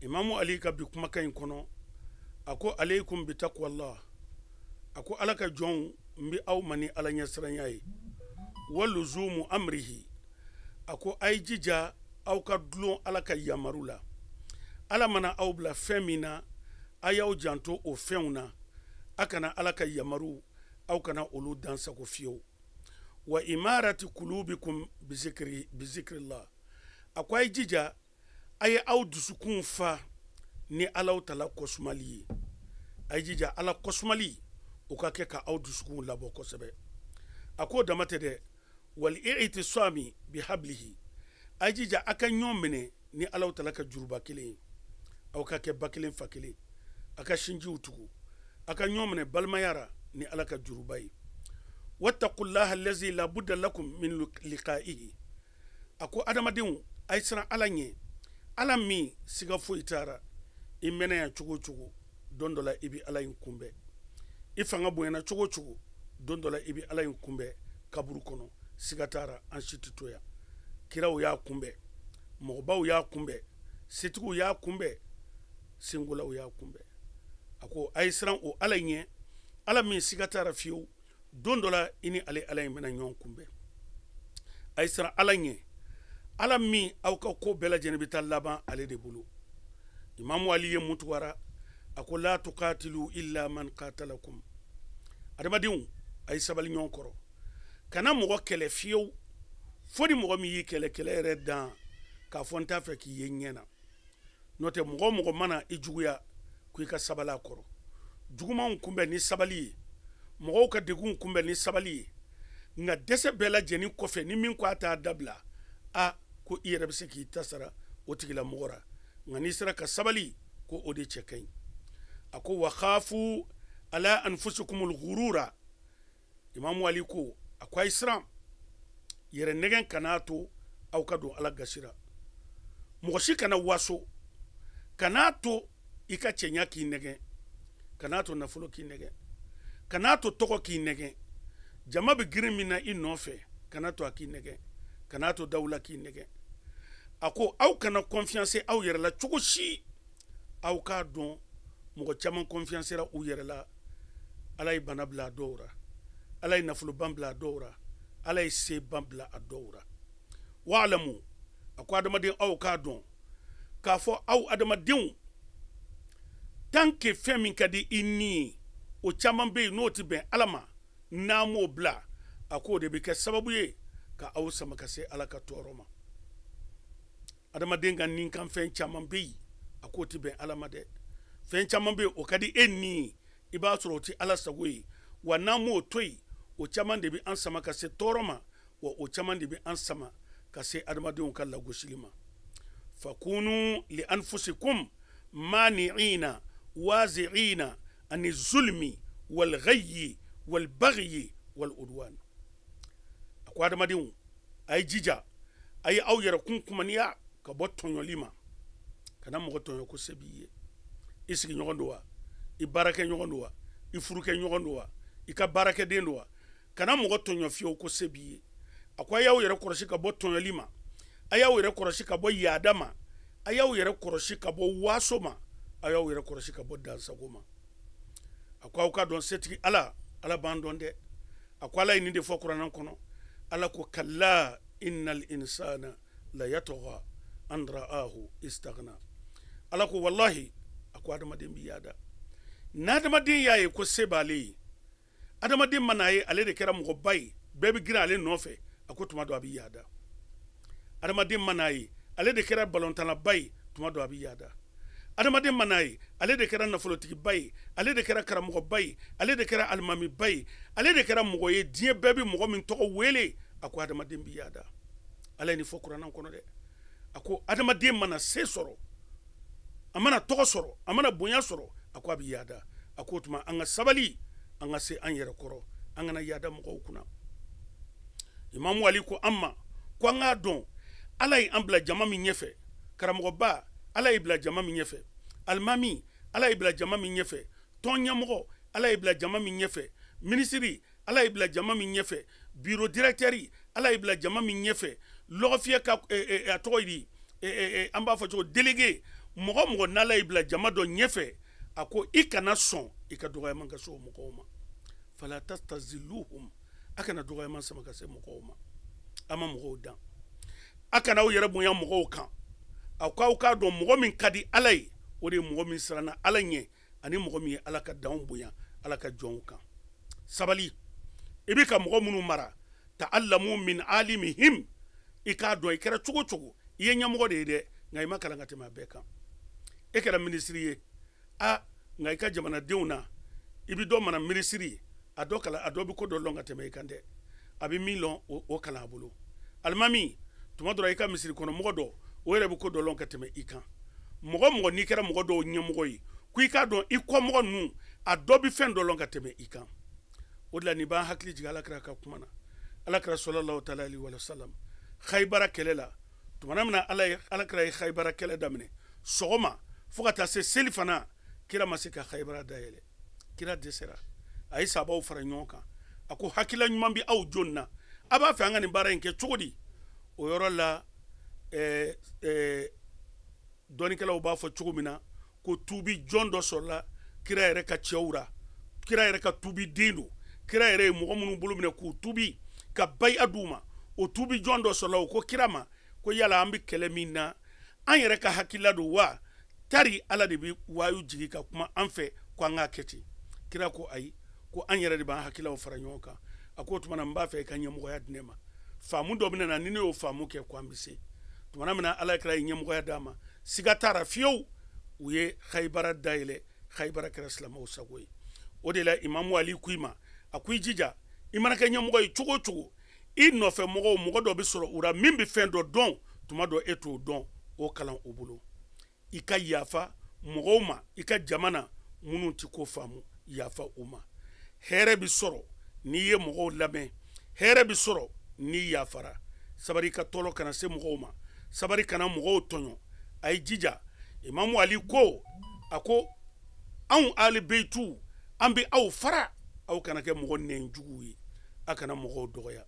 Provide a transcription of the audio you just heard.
imamu ali ka bi kumakan in kɔnɔ a ko aleikum bitakwallah a ko ala ka jɔnw n bi aw ma ni ala ɲɛsiranya ye wa luzumu amrihi a ko a jija aw ka dulon ala ka yamaru la ala mana aw bila fɛn min na a y'aw janto o fɛnw na a kana ala ka yamaru aw kana olu dansago fiyewu wa imarati kulubikum bizikri bizikrila a ko a jija a ye aw dusukun fa ni alaw tala kosumali ye a yi jija ala kosumali o ka kɛ ka aw dusukun labɔ kosɛbɛ a k'o dama tɛ dɛ wali e ti bi hablihi a yi jija a ka ɲɔn minɛ ni alaw tala ka juruba kelen ye aw ka kɛ ba kelen fa kelen a ka sinjiw tugu a ka ɲɔn minɛ balimayara ni ala ka juruba ye wattaqullaha allazi la budda lakum min liqa'ihi a ko adamadenw a ye siran ala ɲɛ ala min siga foyi taara i mɛnɛ cogo cogo don dɔ la i bɛ ala in kunbɛn i fanga bonyana cogo cogo don dɔ la i bɛ ala in kunbɛn kaburu kɔnɔ siga taara an si tɛ kiraw y'a kunbɛn mɔgɔbaw y'a kunbɛn setigiw y'a kunbɛn senkolaw y'a kunbɛn a ko a ye siran o ala in ɲɛ ala min siga taara fiyewu don dɔ la i ni ale ala in bɛna ɲɔgɔn kunbɛn a ye siran ala ɲɛ ala min aw ka ko bɛɛ lajɛnin bɛ taa laban ale de bolo imamu ali ye mun tuwara a ko la tuqatilu illa man qatalakum adamadenw a ye sabali ɲɔgɔn kɔrɔ kana mɔgɔ kɛlɛ fiyewu fo ni mɔgɔ min y'i kɛlɛ kɛlɛ yɛrɛ dan k'a fɔ n t'a fɛ k'i ye ɲɛ na n'o tɛ mɔgɔ mɔgɔ mana i juguya ko ka sabali a kɔrɔ jugumanw kunbɛn ni sabali ye mɔgɔw ka degun kunbɛn ni sabali ye nka dɛsɛ bɛɛ lajɛlen kɔfɛ ni min ko a t'a dabila a ko i yɛrɛ bɛ se k'i ta sara o tigilamɔgɔ ra nka n'i sera ka sabali ko o de cɛ ka a ko wa khafu ala anfusikumul ghurura imamu ali ko a ko a siran yɛrɛ nɛgɛn kan'a to aw ka don ala gasira mɔgɔ si kana waso kan'a to i ka cɛɲa k'i nɛgɛn kan'a to nafolo k'i nɛgɛn kan'a to tɔgɔ k'i nɛgɛn jama bɛ girin min na i nɔfɛ kana to a k'i nɛgɛn kana to dawula k'i nɛgɛn a ko aw kana kɔnfiyanse aw yɛrɛ la cogo si aw k'a dɔn mɔgɔ caman kɔnfiyansera u yɛrɛ la ala ye bana bila a dɔw ra ala ye nafoloban bila a dɔw ra ala ye se ban bila a dɔw ra wa'lamu a ko adamaden aw k'a dɔn k'a fɔ aw adamadenw tant que fɛn min ka di i ni ye o caman bɛ yen n'o tɛ bɛn ala ma n'an m'o bila a k'o de bɛ kɛ sababu ye ka aw sama ka se ala ka tɔɔrɔ ma adamaden ka nin kan fɛn caman bɛ yen a k'o tɛ bɛn ala ma dɛ fɛn caman bɛ yen o ka di e ni ye i b'a sɔrɔ o tɛ ala sago ye wa n'an m'o to yen o caman de bɛ an sama ka se tɔɔrɔ ma wa o caman de bɛ an sama ka se adamadenw ka lagosili ma fakunu li anfusikum mani'ina wazi'ina ani zulmi wal ghayyi wal bagyi wal udwan ko adamadenw a ye jija a ye aw yɛrɛ kun kumaniya ka bɔ tɔɲɔli ma kana mɔgɔ tɔɲɔ ko se b'i ye i sigiɲɔgɔn don wa i baarakɛ ɲɔgɔn don wa i furukɛ ɲɔgɔn don wa i ka baarakɛden don wa kana mɔgɔ tɔɲɔ fiyewu ko b'i ye a ko a y'aw yɛrɛ kɔlɔsi ka bɔ tɔɲɔli ma a y'aw yɛrɛ kɔlɔsi ka bɔ yaada ma a y'aw yɛrɛ kɔlɔsi ka bɔ waaso ma a y'aw yɛrɛ kɔlɔsi ka bɔ dansago ma a ko aw ka dɔn setigi ala ala b'an dɔn dɛ a ko ala ye nin de fɔ kuranna kɔnɔ ala ko kala innal insana la yatɔgɔ an ra'ahu istaghna ala ko wallahi ako adamaden bi yada na n'adamaden y'a ye ko se b'ale ye adamaden mana ye ale de kɛra mɔgɔba ye bɛɛ bi gira ale nɔfɛ a ko tuma dɔ a bi yaada adamaden mana ye ale de kɛra balontanaba ye tuma dɔ a bi yaada adamaden mana ye ale de kɛra nafolotigiba ye ale de kɛra karamɔgɔba ye ale de kɛra alimamiba ye ale de kɛra mɔgɔ ye diɲɛ bɛɛ bi mɔgɔ min tɔgɔ wele a ko adamaden bi yada ala ye nin fɔ kuranna kɔnɔ dɛ ko adamaden mana se sɔrɔ a mana tɔgɔ sɔrɔ a mana bonya sɔrɔ a ko a bɛ yaada a ko o tuma an ka sabali an ka se an yɛrɛ kɔrɔ an kana yaada mɔgɔw kunna imamu ali ko an ma ko an k'a dɔn ala ye an bila jama min ɲɛfɛ karamɔgɔba ala ye bila jama min ɲɛfɛ alimami ala ye bila jama min ɲɛfɛ tɔn ɲɛmɔgɔ ala ye bila jama min ɲɛfɛ minisiri ala ye bila jama min ɲɛfɛ biro diretɛri ala ye bila jama min ɲɛfɛ lɔgɔfiyɛ ka e, e, e, a tɔgɔ di Eh, eh, eh, an b'a fɔ cogo delege mɔgɔ mɔgɔ n'ala y'i bila jama dɔ ɲɛfɛ a ko i kana sɔn i ka dɔgɔyama ka se o mɔgɔw ma fala tastaziluhum a kana dɔgɔyama sama ka se mɔgɔw ma a ma mɔgɔw dan a kana aw yɛrɛ bonya mɔgɔw kan a ko aw k'a dɔn mɔgɔ min ka di ala ye o de ye mɔgɔ min siranna ala ɲɛ ani mɔgɔ min ye ala ka danw bonya ala ka jɔnw kan sabali i bɛ ka mɔgɔ minnu mara ta min alimihim i k'a dɔn i kɛra cogo cogo i ye ɲɛmɔgɔ de ye dɛ nka i ma kalan ka tɛmɛ a bɛɛ kan e kɛra minisiri ye a nka i ka jamanadenw na i bi dɔ mana minisiri a dɔ kalan a dɔ bi ko dɔ lɔn ka tɛmɛ i kan dɛ a bi min lɔn o, o kalan a bolo alimami tuma dɔ la i ka misiri kɔnɔ mɔgɔ dɔ o yɛrɛ bi ko dɔ lɔn ka tɛmɛ i kan mɔgɔ mɔgɔ n'i kɛra mɔgɔ dɔw ɲɛmɔgɔ ye ko i k'a dɔn i kɔmɔgɔ ninnu a dɔ bi fɛn dɔ lɔn ka tɛmɛ i kan o de la nin b'an hakili jigin alakira ka kuma na alakira sɔlɔlaw taala ali wala salam hayibara kɛlɛ la tumana mina ala ye alakira ye hayibara kɛlɛ daminɛ sɔgɔma fɔɔ ka se seli fana kira ma se ka dayɛlɛ kira desera a ye sabaw fara ɲɔgɔn kan a ko hakila ɲuman bi aw joni na a b'a fɛ an ka baara kɛ cogo di o yɔrɔ la eh, eh, dɔnikɛlaw b'a fɔ cogo min na ko tubi jɔn dɔ sɔrɔla kira yɛrɛ ka cɛw ra kira yɛrɛ ka tubi den do kira yɛrɛ ye mɔgɔ minnu bolo minɛ k'u tubi ka bayi a d'u ma o tubi jɔn dɔ sɔrɔla o ko kira ma ko yala an bɛ kɛlɛ min na an yɛrɛ ka hakilila do wa tari ala de bɛ wayu jigi ka kuma an fɛ ko an k'a kɛ ten kira ko ayi ko an yɛrɛ de b'an hakilaw fara ɲɔgɔn kan a ko o tuma na n b'a fɛ i ka ɲɛmɔgɔya di ne ma faamu dɔ bɛ na ni ne y'o faamu kɛ ko an bɛ se tuma min na ala kira ye ɲɛmɔgɔya d'a ma siga t'a ra fiyewu u ye hayibara dayɛlɛ hayibara kɛra silamɛw sago ye o de la imamu ali ko ma a ko i jija i mana kɛ ɲɛmɔgɔ ye cogo cogo i nɔfɛ mɔgɔw mɔgɔ dɔ bɛ sɔrɔ u la min bɛ fɛn dɔ dɔn tuma dɔ e t'o dɔn o kalan u bolo i ka yafa mɔgɔw ma i ka jamana minnu tɛ ko faamu yafa u ma hɛrɛ bɛ sɔrɔ n'i ye mɔgɔw lamɛn hɛrɛ bɛ sɔrɔ n'i yafara sabari ka tɔɔrɔ kana se mɔgɔw ma sabari kana mɔgɔw tɔɲɔ a ye jija imamu ali ko a ko anw ali beyitu an bɛ aw fara aw kana kɛ mɔgɔ nɛnjuguw ye a kana mɔgɔw dɔgɔya